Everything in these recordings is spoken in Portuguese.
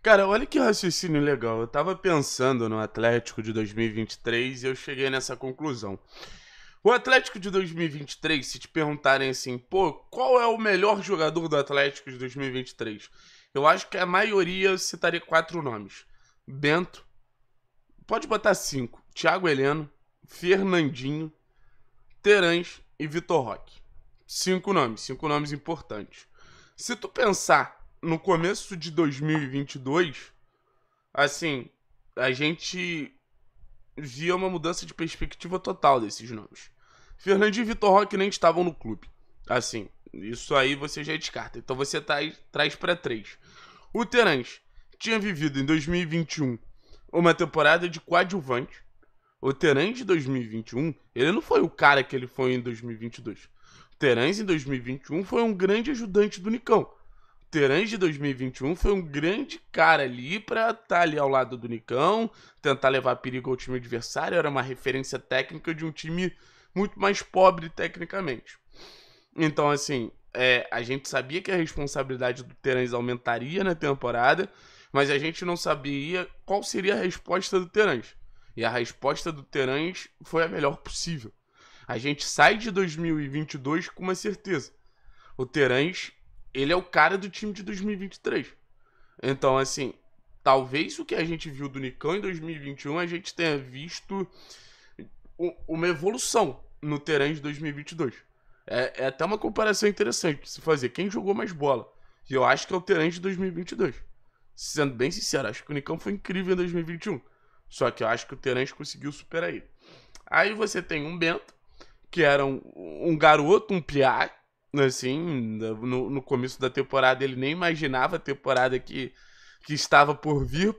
Cara, olha que raciocínio legal. Eu tava pensando no Atlético de 2023 e eu cheguei nessa conclusão. O Atlético de 2023, se te perguntarem assim, pô, qual é o melhor jogador do Atlético de 2023? Eu acho que a maioria citaria quatro nomes: Bento, pode botar cinco: Thiago Heleno, Fernandinho, Terãs e Vitor Roque. Cinco nomes, cinco nomes importantes. Se tu pensar no começo de 2022, assim, a gente via uma mudança de perspectiva total desses nomes. Fernandinho e Vitor Roque nem estavam no clube. Assim, isso aí você já descarta. Então você traz, traz para três. O Terence tinha vivido em 2021 uma temporada de coadjuvante. O Terence de 2021, ele não foi o cara que ele foi em 2022. O Terans em 2021 foi um grande ajudante do Nicão. Terãs de 2021 foi um grande cara ali para estar tá ali ao lado do Nicão, tentar levar perigo ao time adversário, era uma referência técnica de um time muito mais pobre tecnicamente. Então, assim, é, a gente sabia que a responsabilidade do Terãs aumentaria na temporada, mas a gente não sabia qual seria a resposta do Terãs. E a resposta do Terãs foi a melhor possível. A gente sai de 2022 com uma certeza. O Terãs ele é o cara do time de 2023. Então, assim, talvez o que a gente viu do Nicão em 2021 a gente tenha visto uma evolução no Terence de 2022. É, é até uma comparação interessante de se fazer. Quem jogou mais bola? E eu acho que é o Terence de 2022. Sendo bem sincero, acho que o Nicão foi incrível em 2021. Só que eu acho que o Terence conseguiu superar ele. Aí você tem um Bento, que era um, um garoto, um piá, Assim, no, no começo da temporada ele nem imaginava a temporada que, que estava por vir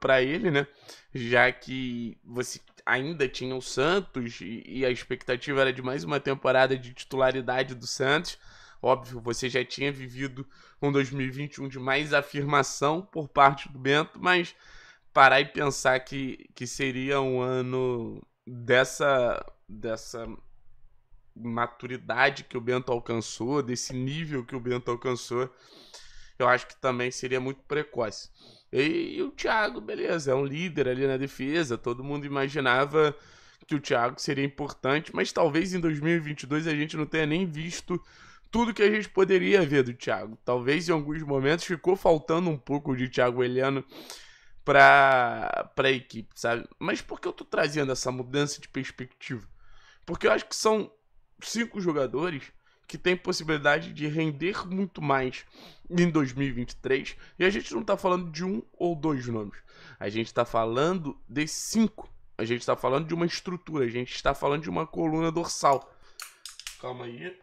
para ele, né? Já que você ainda tinha o Santos e, e a expectativa era de mais uma temporada de titularidade do Santos. Óbvio, você já tinha vivido um 2021 de mais afirmação por parte do Bento, mas parar e pensar que, que seria um ano dessa, dessa maturidade que o Bento alcançou, desse nível que o Bento alcançou, eu acho que também seria muito precoce. E, e o Thiago, beleza, é um líder ali na defesa, todo mundo imaginava que o Thiago seria importante, mas talvez em 2022 a gente não tenha nem visto tudo que a gente poderia ver do Thiago. Talvez em alguns momentos ficou faltando um pouco de Thiago Heleno para a equipe, sabe? Mas por que eu tô trazendo essa mudança de perspectiva? Porque eu acho que são cinco jogadores que tem possibilidade de render muito mais em 2023. E a gente não está falando de um ou dois nomes. A gente está falando de cinco. A gente está falando de uma estrutura. A gente está falando de uma coluna dorsal. Calma aí.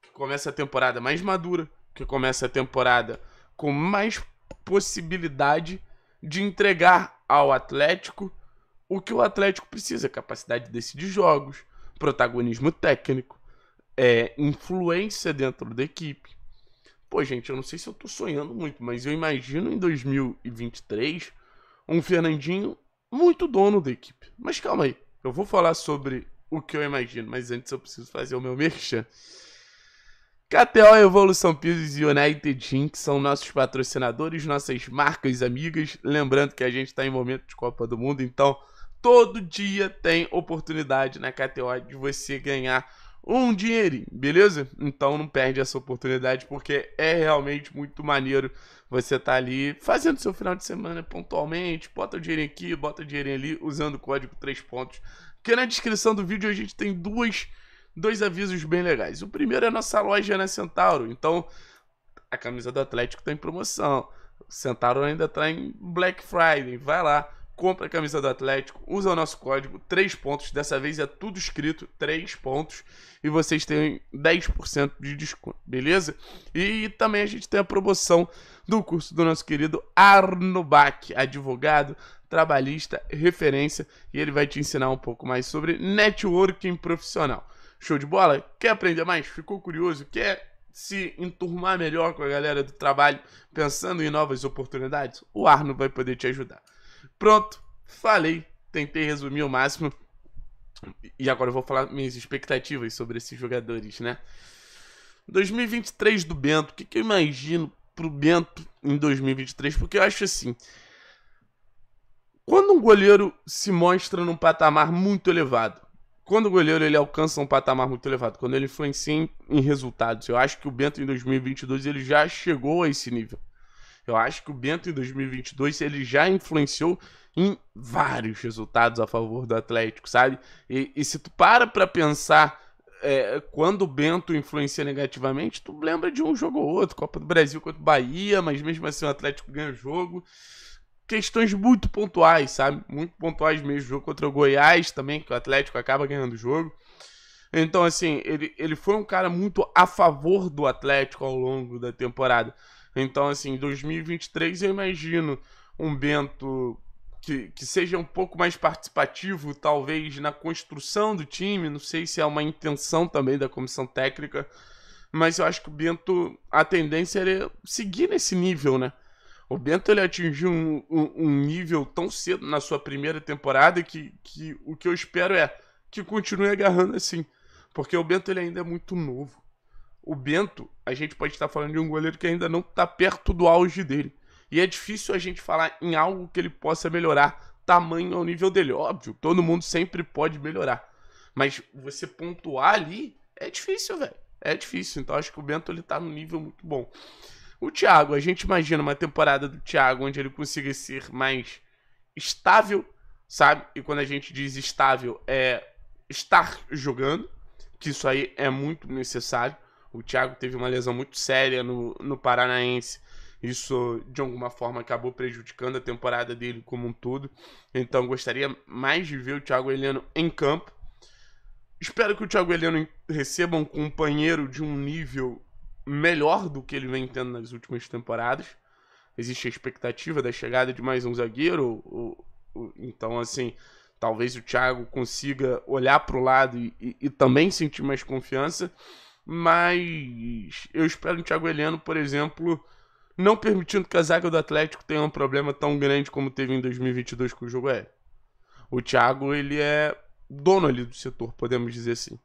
Que começa a temporada mais madura. Que começa a temporada com mais possibilidade de entregar ao Atlético o que o Atlético precisa: capacidade de decidir jogos protagonismo técnico, é, influência dentro da equipe. Pô, gente, eu não sei se eu tô sonhando muito, mas eu imagino em 2023 um Fernandinho muito dono da equipe. Mas calma aí, eu vou falar sobre o que eu imagino, mas antes eu preciso fazer o meu merchan. KTO Evolução Pisos e United Inc. são nossos patrocinadores, nossas marcas amigas. Lembrando que a gente está em momento de Copa do Mundo, então todo dia tem oportunidade na né, KTO de você ganhar um dinheirinho, beleza? Então não perde essa oportunidade porque é realmente muito maneiro você tá ali fazendo seu final de semana pontualmente, bota o dinheirinho aqui, bota o dinheirinho ali, usando o código 3 pontos. Porque na descrição do vídeo a gente tem duas, dois avisos bem legais. O primeiro é a nossa loja na né, Centauro, então a camisa do Atlético tá em promoção. O Centauro ainda está em Black Friday, vai lá compra a camisa do Atlético, usa o nosso código, 3 pontos, dessa vez é tudo escrito, 3 pontos, e vocês têm 10% de desconto, beleza? E também a gente tem a promoção do curso do nosso querido Arno Bach, advogado, trabalhista, referência, e ele vai te ensinar um pouco mais sobre networking profissional. Show de bola? Quer aprender mais? Ficou curioso? Quer se enturmar melhor com a galera do trabalho, pensando em novas oportunidades? O Arno vai poder te ajudar. Pronto, falei. Tentei resumir o máximo. E agora eu vou falar minhas expectativas sobre esses jogadores, né? 2023 do Bento, o que, que eu imagino pro Bento em 2023? Porque eu acho assim. Quando um goleiro se mostra num patamar muito elevado, quando o goleiro ele alcança um patamar muito elevado, quando ele influencia em, em resultados, eu acho que o Bento em 2022 ele já chegou a esse nível. Eu acho que o Bento em 2022 ele já influenciou em vários resultados a favor do Atlético, sabe? E, e se tu para pra pensar é, quando o Bento influencia negativamente, tu lembra de um jogo ou outro, Copa do Brasil contra o Bahia, mas mesmo assim o Atlético ganha o jogo. Questões muito pontuais, sabe? Muito pontuais mesmo. Jogo contra o Goiás também, que o Atlético acaba ganhando o jogo. Então, assim, ele, ele foi um cara muito a favor do Atlético ao longo da temporada. Então, assim, 2023 eu imagino um Bento que, que seja um pouco mais participativo, talvez, na construção do time. Não sei se é uma intenção também da comissão técnica, mas eu acho que o Bento, a tendência é seguir nesse nível, né? O Bento ele atingiu um, um, um nível tão cedo na sua primeira temporada que, que o que eu espero é que continue agarrando assim. Porque o Bento ele ainda é muito novo. O Bento, a gente pode estar falando de um goleiro que ainda não está perto do auge dele. E é difícil a gente falar em algo que ele possa melhorar, tamanho ao nível dele. Óbvio, todo mundo sempre pode melhorar. Mas você pontuar ali é difícil, velho. É difícil. Então acho que o Bento ele tá num nível muito bom. O Thiago, a gente imagina uma temporada do Thiago onde ele consiga ser mais estável, sabe? E quando a gente diz estável, é estar jogando, que isso aí é muito necessário. O Thiago teve uma lesão muito séria no, no Paranaense. Isso, de alguma forma, acabou prejudicando a temporada dele como um todo. Então, gostaria mais de ver o Thiago Heleno em campo. Espero que o Thiago Heleno receba um companheiro de um nível melhor do que ele vem tendo nas últimas temporadas. Existe a expectativa da chegada de mais um zagueiro. Ou, ou, então, assim, talvez o Thiago consiga olhar para o lado e, e, e também sentir mais confiança. Mas eu espero o Thiago Heleno, por exemplo, não permitindo que a zaga do Atlético tenha um problema tão grande como teve em 2022 com o jogo é. O Thiago, ele é dono ali do setor, podemos dizer assim.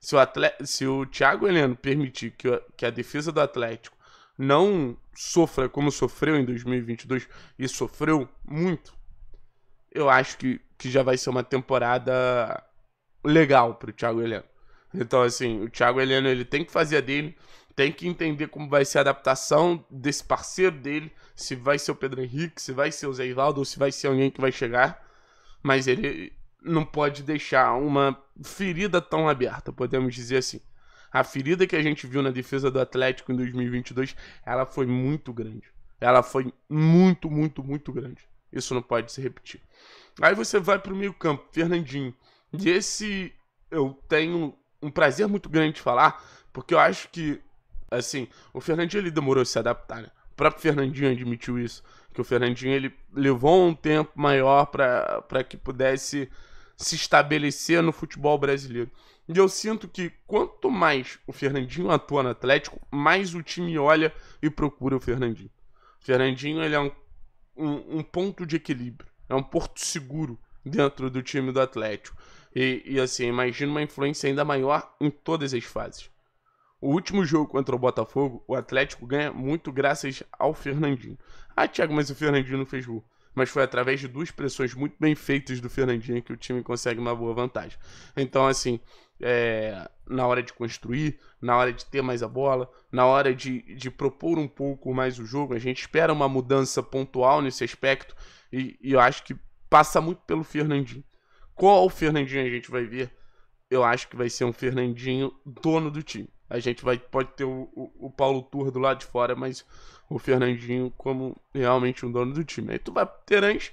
Se o, atleta, se o Thiago Heleno permitir que, que a defesa do Atlético não sofra como sofreu em 2022 e sofreu muito, eu acho que, que já vai ser uma temporada legal para o Thiago Heleno. Então, assim, o Thiago Heleno ele tem que fazer a dele, tem que entender como vai ser a adaptação desse parceiro dele, se vai ser o Pedro Henrique, se vai ser o Zé Ivaldo, ou se vai ser alguém que vai chegar. Mas ele não pode deixar uma ferida tão aberta, podemos dizer assim. A ferida que a gente viu na defesa do Atlético em 2022, ela foi muito grande. Ela foi muito, muito, muito grande. Isso não pode se repetir. Aí você vai para o meio campo, Fernandinho. E esse eu tenho um prazer muito grande de falar, porque eu acho que, assim, o Fernandinho ele demorou a se adaptar, né? O próprio Fernandinho admitiu isso, que o Fernandinho ele levou um tempo maior para que pudesse se estabelecer no futebol brasileiro. E eu sinto que quanto mais o Fernandinho atua no Atlético, mais o time olha e procura o Fernandinho. O Fernandinho ele é um, um, um ponto de equilíbrio, é um porto seguro dentro do time do Atlético. E, e assim, imagina uma influência ainda maior em todas as fases. O último jogo contra o Botafogo, o Atlético ganha muito graças ao Fernandinho. Ah, Thiago, mas o Fernandinho não fez gol. Mas foi através de duas pressões muito bem feitas do Fernandinho que o time consegue uma boa vantagem. Então, assim, é, na hora de construir, na hora de ter mais a bola, na hora de, de propor um pouco mais o jogo, a gente espera uma mudança pontual nesse aspecto e, e eu acho que passa muito pelo Fernandinho. Qual Fernandinho a gente vai ver? Eu acho que vai ser um Fernandinho dono do time. A gente vai, pode ter o, o, o Paulo Tur do lado de fora, mas o Fernandinho como realmente um dono do time. Aí tu vai pro Terãs,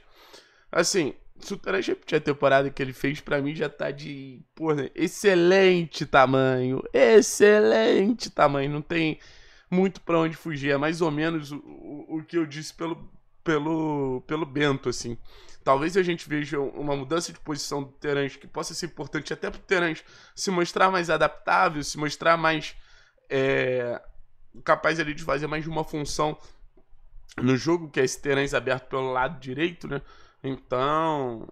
assim, se o Terence repetir a temporada que ele fez, para mim já tá de, porra, excelente tamanho, excelente tamanho, não tem muito para onde fugir, é mais ou menos o, o, o que eu disse pelo, pelo, pelo Bento, assim. Talvez a gente veja uma mudança de posição do Terence que possa ser importante até para o Terans se mostrar mais adaptável, se mostrar mais é, capaz ali de fazer mais de uma função no jogo, que é esse Terence aberto pelo lado direito, né? Então,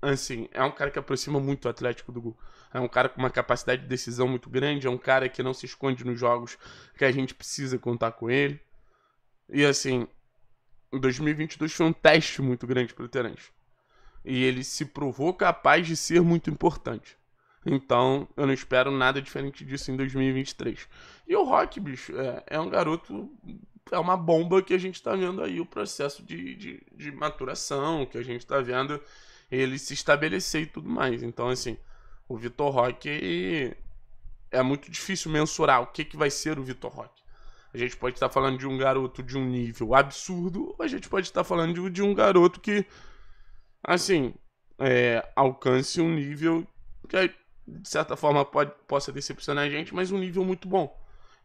assim, é um cara que aproxima muito o Atlético do gol. É um cara com uma capacidade de decisão muito grande, é um cara que não se esconde nos jogos que a gente precisa contar com ele. E assim, 2022 foi um teste muito grande para o Terence. E ele se provou capaz de ser muito importante. Então, eu não espero nada diferente disso em 2023. E o Rock, bicho, é, é um garoto. É uma bomba que a gente está vendo aí o processo de, de, de maturação, que a gente está vendo ele se estabelecer e tudo mais. Então, assim, o Vitor Roque é muito difícil mensurar o que, que vai ser o Vitor Roque. A gente pode estar tá falando de um garoto de um nível absurdo, ou a gente pode estar tá falando de, um garoto que, assim, é, alcance um nível que, de certa forma, pode, possa decepcionar a gente, mas um nível muito bom.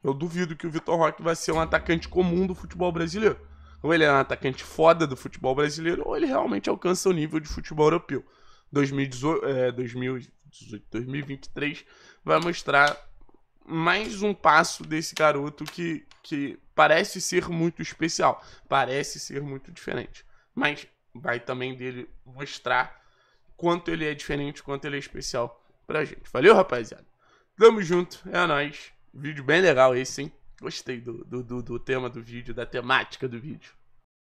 Eu duvido que o Vitor Roque vai ser um atacante comum do futebol brasileiro. Ou ele é um atacante foda do futebol brasileiro, ou ele realmente alcança o nível de futebol europeu. 2018, é, 2018 2023 vai mostrar mais um passo desse garoto que, que parece ser muito especial, parece ser muito diferente. Mas vai também dele mostrar quanto ele é diferente, quanto ele é especial pra gente. Valeu, rapaziada. Tamo junto, é nóis. Vídeo bem legal esse, hein? Gostei do, do, do, do tema do vídeo, da temática do vídeo.